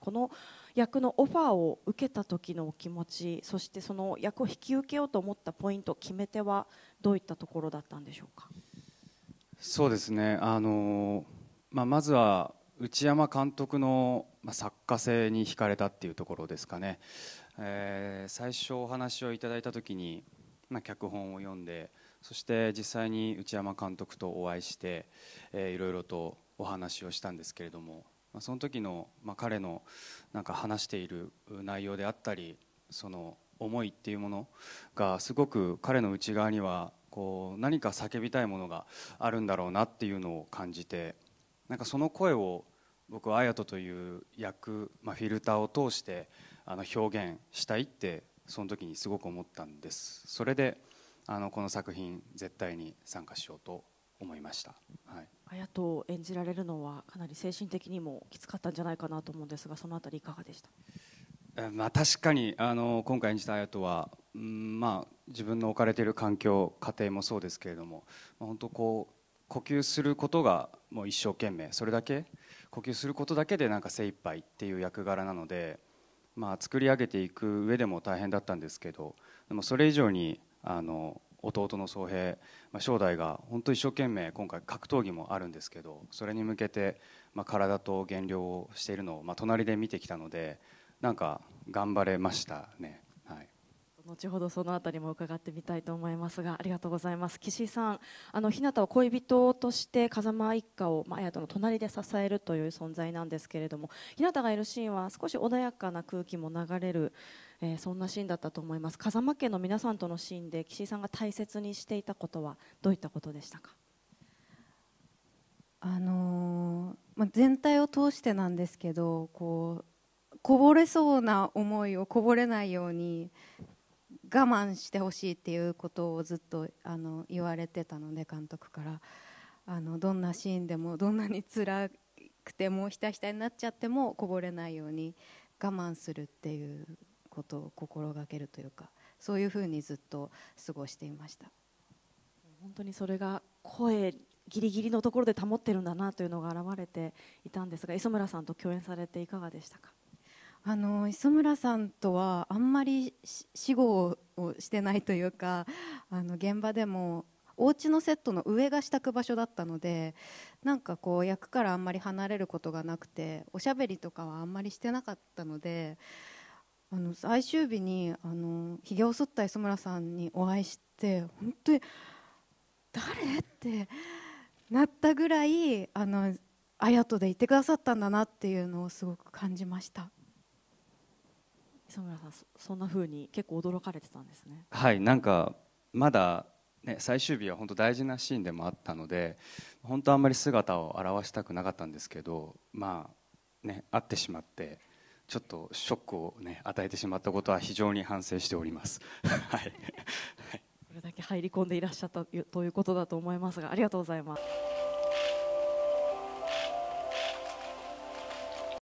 この役のオファーを受けた時のお気持ちそしてその役を引き受けようと思ったポイント決め手はどういったところだったんでしょうかそうですねあの、まあ、まずは内山監督の作家性に惹かれたっていうところですかね、えー、最初お話をいただいた時に、まあ、脚本を読んでそして実際に内山監督とお会いして、えー、いろいろとお話をしたんですけれどもその時の、まあ、彼のなんか話している内容であったりその思いっていうものがすごく彼の内側にはこう何か叫びたいものがあるんだろうなっていうのを感じてなんかその声を僕は綾人という役、まあ、フィルターを通してあの表現したいってその時にすごく思ったんですそれであのこの作品絶対に参加しようと思いました。はい綾人を演じられるのはかなり精神的にもきつかったんじゃないかなと思うんですがそのあたりいかがでしたまあ、確かにあの今回演じた綾人は、うんまあ、自分の置かれている環境家庭もそうですけれども、まあ、本当こう呼吸することがもう一生懸命それだけ呼吸することだけでなんか精一杯っていう役柄なので、まあ、作り上げていく上でも大変だったんですけどでもそれ以上にあの弟の宗平、まあ、正代が本当一生懸命今回格闘技もあるんですけどそれに向けて、まあ、体と減量をしているのを、まあ、隣で見てきたのでなんか頑張れましたね。後ほどその辺りも伺ってみたいと思いますがありがとうございます岸井さんあの日向は恋人として風間一家を綾との隣で支えるという存在なんですけれども日向がいるシーンは少し穏やかな空気も流れる、えー、そんなシーンだったと思います風間家の皆さんとのシーンで岸井さんが大切にしていたことはどういったことでしたかあのー、まあ、全体を通してなんですけどこうこぼれそうな思いをこぼれないように我慢してほしいっていうことをずっとあの言われてたので監督からあのどんなシーンでもどんなに辛くてもひたひたになっちゃってもこぼれないように我慢するっていうことを心がけるというかそういうふうにずっと過ごしていました本当にそれが声ギリギリのところで保ってるんだなというのが表れていたんですが磯村さんと共演されていかがでしたかあの磯村さんとはあんまり死後をしてないというかあの現場でもお家のセットの上が支度場所だったのでなんかこう役からあんまり離れることがなくておしゃべりとかはあんまりしてなかったのであの最終日にひげを剃った磯村さんにお会いして本当に誰ってなったぐらいあの。あやとでいてくださったんだなっていうのをすごく感じました。磯村さんそんな風に結構驚かれてたんですねはいなんかまだね、最終日は本当大事なシーンでもあったので本当あんまり姿を現したくなかったんですけどまあね会ってしまってちょっとショックをね与えてしまったことは非常に反省しております。はい、これだけ入り込んでいらっしゃったということだと思いますがありがとうございます。